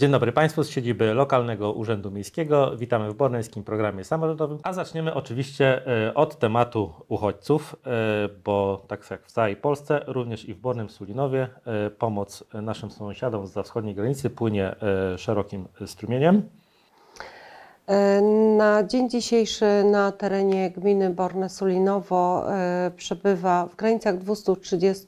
Dzień dobry Państwu z siedziby Lokalnego Urzędu Miejskiego. Witamy w borneńskim programie samorządowym. A zaczniemy oczywiście e, od tematu uchodźców, e, bo tak jak w całej Polsce, również i w Bornym Sulinowie e, pomoc naszym sąsiadom z wschodniej granicy płynie szerokim strumieniem. E, na dzień dzisiejszy na terenie gminy Borne-Sulinowo e, przebywa w granicach 230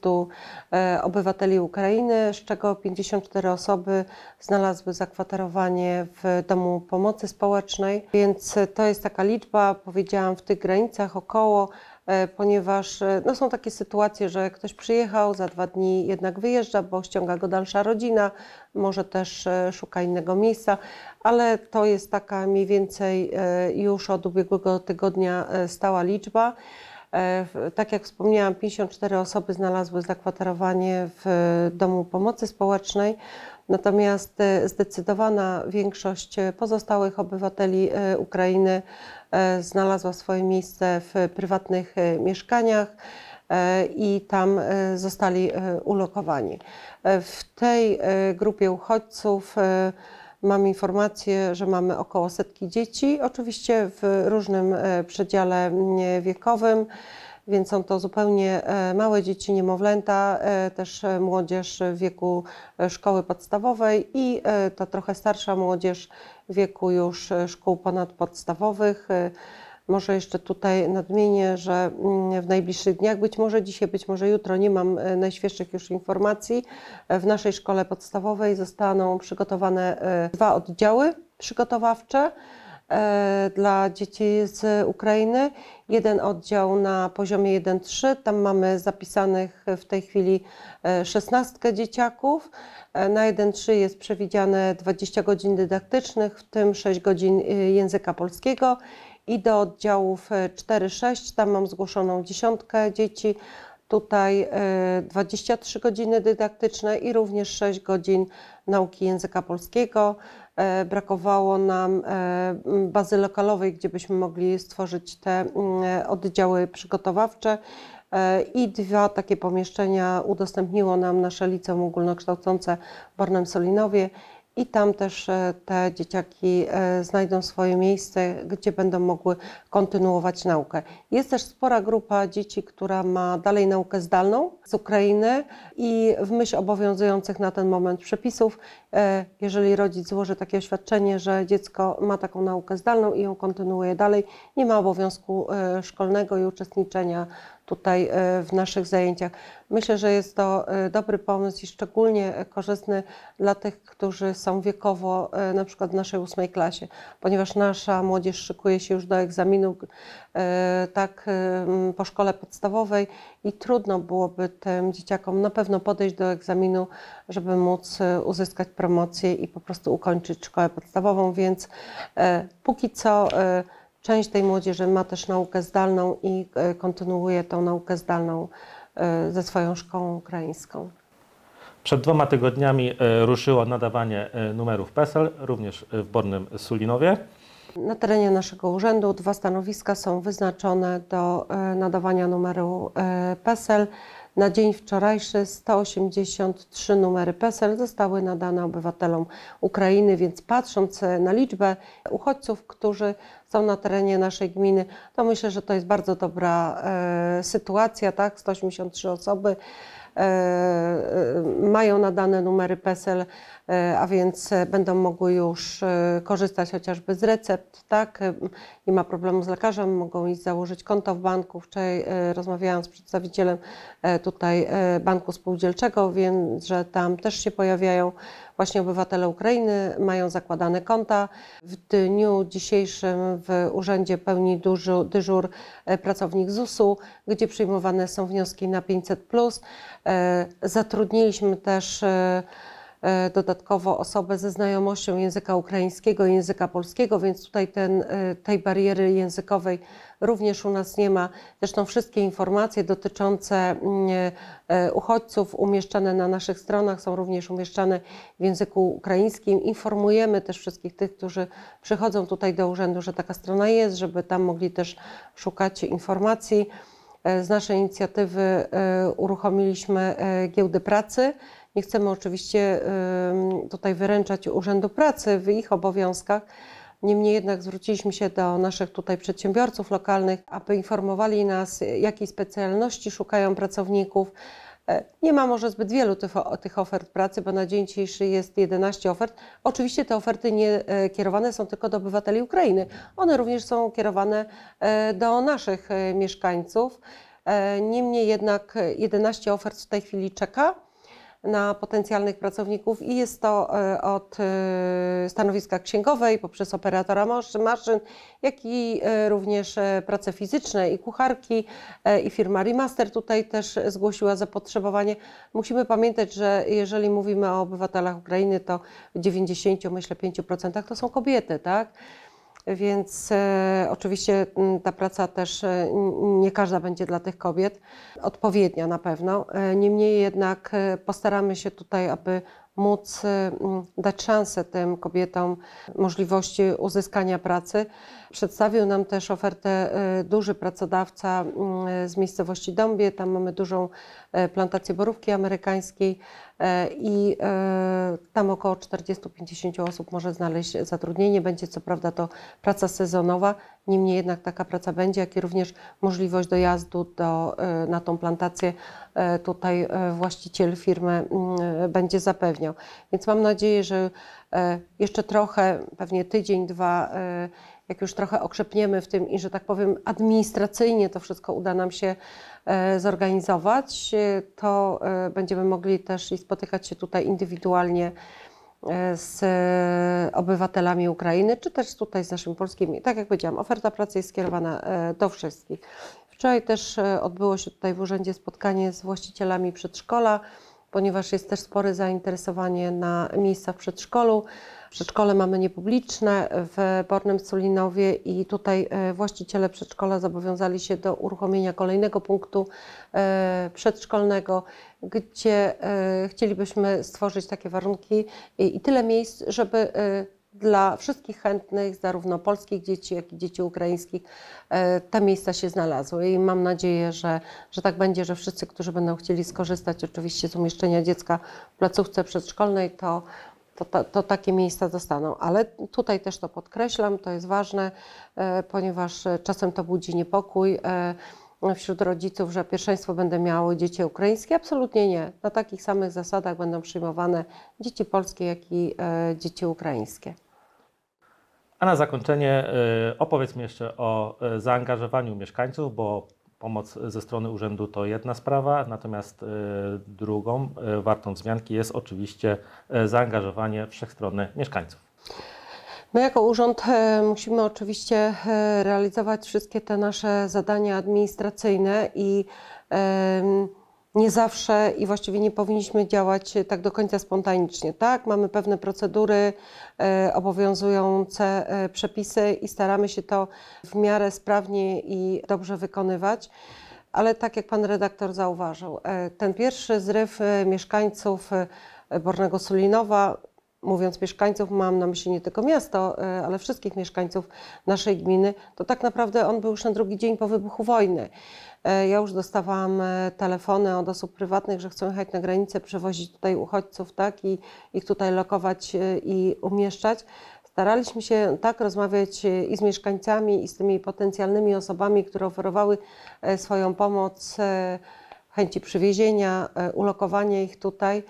e, obywateli Ukrainy, z czego 54 osoby znalazły zakwaterowanie w Domu Pomocy Społecznej, więc to jest taka liczba, powiedziałam, w tych granicach około E, ponieważ e, no, są takie sytuacje, że ktoś przyjechał, za dwa dni jednak wyjeżdża, bo ściąga go dalsza rodzina, może też e, szuka innego miejsca, ale to jest taka mniej więcej już od ubiegłego tygodnia stała liczba. Tak jak wspomniałam, 54 osoby znalazły zakwaterowanie w Domu Pomocy Społecznej. Natomiast e, zdecydowana większość e, pozostałych obywateli e, Ukrainy znalazła swoje miejsce w prywatnych mieszkaniach i tam zostali ulokowani. W tej grupie uchodźców mam informację, że mamy około setki dzieci, oczywiście w różnym przedziale mm, wiekowym więc są to zupełnie e, małe dzieci, niemowlęta, e, też e, młodzież w wieku szkoły podstawowej i ta trochę starsza młodzież w wieku już szkół ponadpodstawowych. Może jeszcze tutaj nadmienię, że mm, w najbliższych dniach, być może dzisiaj, być może jutro, nie mam najświeższych już informacji, w naszej szkole podstawowej zostaną przygotowane dwa oddziały przygotowawcze. E, dla dzieci z Ukrainy. Jeden oddział na poziomie 1-3. Tam mamy zapisanych w tej chwili 16 e, dzieciaków. E, na 1-3 jest przewidziane 20 godzin dydaktycznych, w tym 6 godzin języka polskiego. I do oddziałów 4-6, tam mam zgłoszoną dziesiątkę dzieci Tutaj 23 e, godziny dydaktyczne i również 6 godzin nauki języka polskiego. E, brakowało nam e, bazy lokalowej, gdzie byśmy mogli stworzyć te oddziały przygotowawcze i dwa takie pomieszczenia udostępniło nam nasze liceum ogólnokształcące w Bornem Solinowie i tam też e, te dzieciaki e, znajdą swoje miejsce, gdzie będą mogły kontynuować naukę. Jest też spora grupa dzieci, która ma dalej naukę zdalną z Ukrainy i w myśl obowiązujących na ten moment przepisów, e, jeżeli rodzic złoży takie oświadczenie, że dziecko ma taką naukę zdalną i ją kontynuuje dalej, nie ma obowiązku szkolnego i uczestniczenia tutaj e, w naszych zajęciach. Myślę, że jest to e, dobry pomysł i szczególnie e, korzystny dla tych, którzy są wiekowo na przykład w naszej ósmej klasie, ponieważ nasza młodzież szykuje się już do egzaminu tak po szkole podstawowej i trudno byłoby tym dzieciakom na pewno podejść do egzaminu, żeby móc uzyskać promocję i po prostu ukończyć szkołę podstawową, więc póki co Część tej młodzieży ma też naukę zdalną i e, kontynuuje tą naukę zdalną e, ze swoją szkołą ukraińską. Przed dwoma tygodniami e, ruszyło nadawanie numerów PESEL, również w Bornym Sulinowie. Na terenie naszego urzędu dwa stanowiska są wyznaczone do nadawania numeru PESEL. Na dzień wczorajszy 183 numery PESEL zostały nadane obywatelom Ukrainy, więc patrząc na liczbę uchodźców, którzy są na terenie naszej gminy, to myślę, że to jest bardzo dobra e, sytuacja, tak? 183 osoby e, e, mają nadane numery PESEL, a więc będą mogły już korzystać chociażby z recept, tak? Nie ma problemu z lekarzem, mogą iść założyć konto w banku. Wczoraj rozmawiałam z przedstawicielem tutaj Banku Spółdzielczego, więc że tam też się pojawiają właśnie obywatele Ukrainy mają zakładane konta. W dniu dzisiejszym w urzędzie pełni dyżur, dyżur e, pracownik ZUS-u, gdzie przyjmowane są wnioski na 500. E, zatrudniliśmy też e, E, dodatkowo osobę ze znajomością języka ukraińskiego języka polskiego, więc tutaj ten, e, tej bariery językowej również u nas nie ma. Zresztą wszystkie informacje dotyczące mm, e, uchodźców umieszczane na naszych stronach są również umieszczane w języku ukraińskim. Informujemy też wszystkich tych, którzy przychodzą tutaj do urzędu, że taka strona jest, żeby tam mogli też szukać informacji. Z naszej inicjatywy uruchomiliśmy giełdy pracy. Nie chcemy oczywiście tutaj wyręczać Urzędu Pracy w ich obowiązkach. Niemniej jednak zwróciliśmy się do naszych tutaj przedsiębiorców lokalnych, aby informowali nas, jakiej specjalności szukają pracowników. E, nie ma może zbyt wielu tych, tych, ofert pracy, bo na dzień dzisiejszy jest 11 ofert. Oczywiście te oferty nie e, kierowane są tylko do obywateli Ukrainy. One również są kierowane e, do naszych mieszkańców. Niemniej jednak 11 ofert w tej chwili czeka na potencjalnych pracowników i jest to e, od e, stanowiska księgowej poprzez operatora maszyn, jak i e, również prace fizyczne i kucharki i firma Remaster tutaj też zgłosiła zapotrzebowanie. Musimy pamiętać, że jeżeli mówimy o obywatelach Ukrainy, to w 90, myślę 5% to są kobiety, tak? więc e, oczywiście ta praca też e, nie każda będzie dla tych kobiet odpowiednia na pewno. E, niemniej jednak postaramy się tutaj, aby móc mm, dać szansę tym kobietom możliwości uzyskania pracy. Przedstawił nam też ofertę y, duży pracodawca mm, z miejscowości Dąbie. Tam mamy dużą y, plantację borówki amerykańskiej y, i tam około 40-50 osób może znaleźć zatrudnienie. Będzie co prawda to praca sezonowa, Niemniej jednak taka praca będzie, jak i również możliwość dojazdu do, e, na tą plantację e, tutaj e, właściciel firmy mm, będzie zapewniał. Więc mam nadzieję, że jeszcze trochę, pewnie tydzień, dwa, jak już trochę okrzepniemy w tym i że tak powiem administracyjnie to wszystko uda nam się zorganizować, to będziemy mogli też i spotykać się tutaj indywidualnie E, z e, obywatelami Ukrainy, czy też tutaj z naszymi polskimi. Tak jak powiedziałam, oferta pracy jest skierowana e, do wszystkich. Wczoraj też odbyło się tutaj w urzędzie spotkanie z właścicielami przedszkola, ponieważ jest też spore zainteresowanie na miejsca w przedszkolu. Przedszkole mamy niepubliczne w Bornym Sulinowie i tutaj e, właściciele przedszkola zobowiązali się do uruchomienia kolejnego punktu e, przedszkolnego, gdzie e, chcielibyśmy stworzyć takie warunki i tyle miejsc, żeby dla wszystkich chętnych, zarówno polskich dzieci, jak i dzieci ukraińskich, te miejsca się znalazły i mam nadzieję, że, że tak będzie, że wszyscy, którzy będą chcieli skorzystać oczywiście z umieszczenia dziecka w placówce przedszkolnej, to to, to, to, takie miejsca zostaną. Ale tutaj też to podkreślam, to jest ważne, e, ponieważ e, czasem to budzi niepokój e, wśród rodziców, że pierwszeństwo będą miały dzieci ukraińskie. Absolutnie nie. Na takich samych zasadach będą przyjmowane dzieci polskie, jak i dzieci ukraińskie. A na zakończenie opowiedz mi jeszcze o zaangażowaniu mieszkańców, bo Pomoc ze strony urzędu to jedna sprawa, natomiast e, drugą e, wartą wzmianki jest oczywiście e, zaangażowanie wszechstronne mieszkańców. My jako urząd musimy oczywiście realizować wszystkie te nasze zadania administracyjne i nie zawsze i właściwie nie powinniśmy działać e, tak do końca spontanicznie. Tak, mamy pewne procedury, e, obowiązujące e, przepisy i staramy się to w miarę sprawnie i dobrze wykonywać. Ale tak jak pan redaktor zauważył, ten pierwszy zryw mieszkańców Bornego Sulinowa mówiąc mieszkańców, mam na myśli nie tylko miasto, e, ale wszystkich mieszkańców naszej gminy, to tak naprawdę on był już na drugi dzień po wybuchu wojny. E, ja już dostawałam e, telefony od osób prywatnych, że chcą jechać na granicę, przewozić tutaj uchodźców, tak, i ich tutaj lokować i umieszczać. Staraliśmy się tak rozmawiać i z mieszkańcami, i z tymi potencjalnymi osobami, które oferowały swoją pomoc, chęci przywiezienia, ulokowania ich tutaj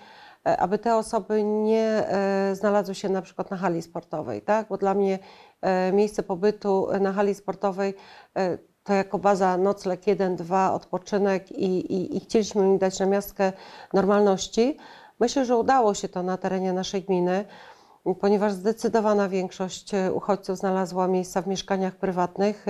E, aby te osoby nie e, znalazły się na przykład na hali sportowej, tak? Bo dla mnie e, miejsce pobytu na hali sportowej to jako baza nocleg 1-2, odpoczynek i, i, i chcieliśmy im dać na miastkę normalności. Myślę, że udało się to na terenie naszej gminy, ponieważ zdecydowana większość uchodźców znalazła miejsca w mieszkaniach prywatnych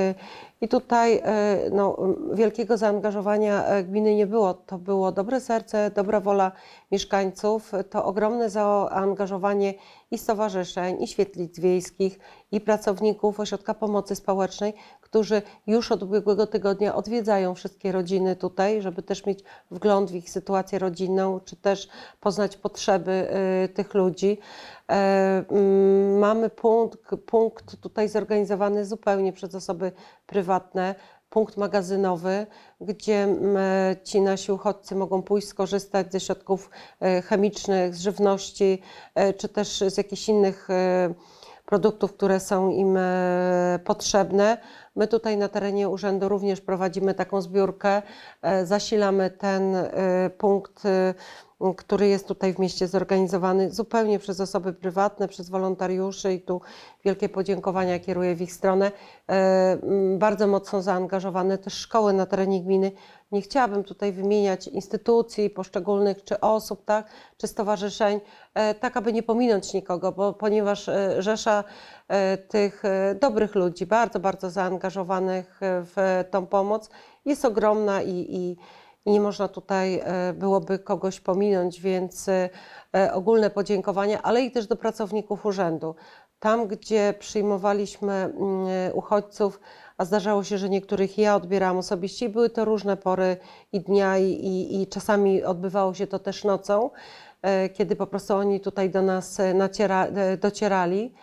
i tutaj e, no, wielkiego zaangażowania e, gminy nie było. To było dobre serce, dobra wola mieszkańców, to ogromne zaangażowanie i stowarzyszeń, i świetlic wiejskich, i pracowników Ośrodka Pomocy Społecznej, którzy już od ubiegłego tygodnia odwiedzają wszystkie rodziny tutaj, żeby też mieć wgląd w ich sytuację rodzinną, czy też poznać potrzeby e, tych ludzi. Mm, mamy punkt, punkt tutaj zorganizowany zupełnie przez osoby prywatne prywatne, punkt magazynowy, gdzie ci nasi uchodźcy mogą pójść skorzystać ze środków e, chemicznych, z żywności, e, czy też z jakichś innych e, produktów, które są im potrzebne. My tutaj na terenie urzędu również prowadzimy taką zbiórkę, zasilamy ten punkt Y, który jest tutaj w mieście zorganizowany zupełnie przez osoby prywatne, przez wolontariuszy i tu wielkie podziękowania kieruję w ich stronę. E, bardzo mocno zaangażowane też szkoły na terenie gminy. Nie chciałabym tutaj wymieniać instytucji poszczególnych, czy osób, tak, czy stowarzyszeń, e, tak aby nie pominąć nikogo, bo ponieważ e, rzesza tych dobrych ludzi, bardzo, bardzo zaangażowanych w tą pomoc jest ogromna i, i nie można tutaj e, byłoby kogoś pominąć, więc e, e, ogólne podziękowania, ale i też do pracowników urzędu. Tam, gdzie przyjmowaliśmy mm, uchodźców, a zdarzało się, że niektórych ja odbierałam osobiście i były to różne pory i dnia i, i, i czasami odbywało się to też nocą, kiedy po prostu oni tutaj do nas naciera, docierali.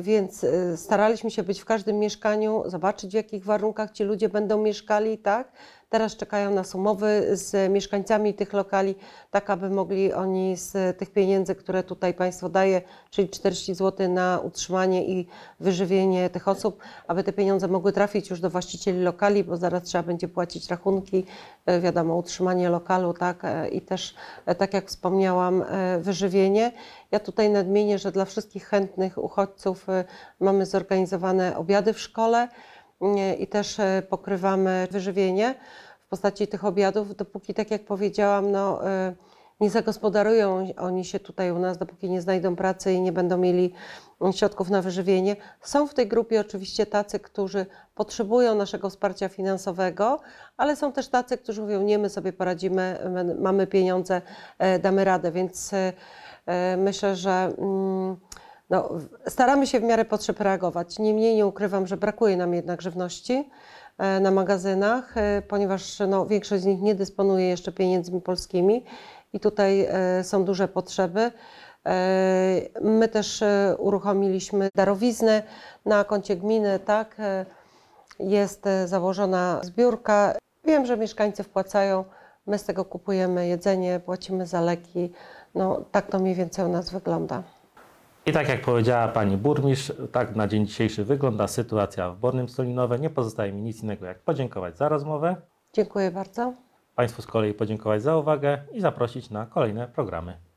Więc staraliśmy się być w każdym mieszkaniu, zobaczyć w jakich warunkach ci ludzie będą mieszkali, tak? Teraz czekają nas umowy z mieszkańcami tych lokali, tak aby mogli oni z tych pieniędzy, które tutaj Państwo daje, czyli 40 zł na utrzymanie i wyżywienie tych osób, aby te pieniądze mogły trafić już do właścicieli lokali, bo zaraz trzeba będzie płacić rachunki, e, wiadomo, utrzymanie lokalu, tak, e, i też, e, tak jak wspomniałam, wyżywienie. Ja tutaj nadmienię, że dla wszystkich chętnych uchodźców mamy zorganizowane obiady w szkole i też e, pokrywamy wyżywienie w postaci tych obiadów, dopóki, tak jak powiedziałam, no, e, nie zagospodarują oni się tutaj u nas, dopóki nie znajdą pracy i nie będą mieli środków na wyżywienie. Są w tej grupie oczywiście tacy, którzy potrzebują naszego wsparcia finansowego, ale są też tacy, którzy mówią: Nie, my sobie poradzimy, mamy pieniądze, e, damy radę. Więc myślę, że. Mm, no, staramy się w miarę potrzeb reagować. Niemniej nie ukrywam, że brakuje nam jednak żywności e, na magazynach, e, ponieważ no, większość z nich nie dysponuje jeszcze pieniędzmi polskimi i tutaj e, są duże potrzeby. My też uruchomiliśmy darowiznę na koncie gminy, tak? Jest założona zbiórka. Wiem, że mieszkańcy wpłacają, my z tego kupujemy jedzenie, płacimy za leki. No, tak to mniej więcej u nas wygląda. I tak jak powiedziała pani burmistrz, tak na dzień dzisiejszy wygląda sytuacja w Bornym Stolinowe. Nie pozostaje mi nic innego jak podziękować za rozmowę, Dziękuję bardzo. Państwu z kolei podziękować za uwagę i zaprosić na kolejne programy.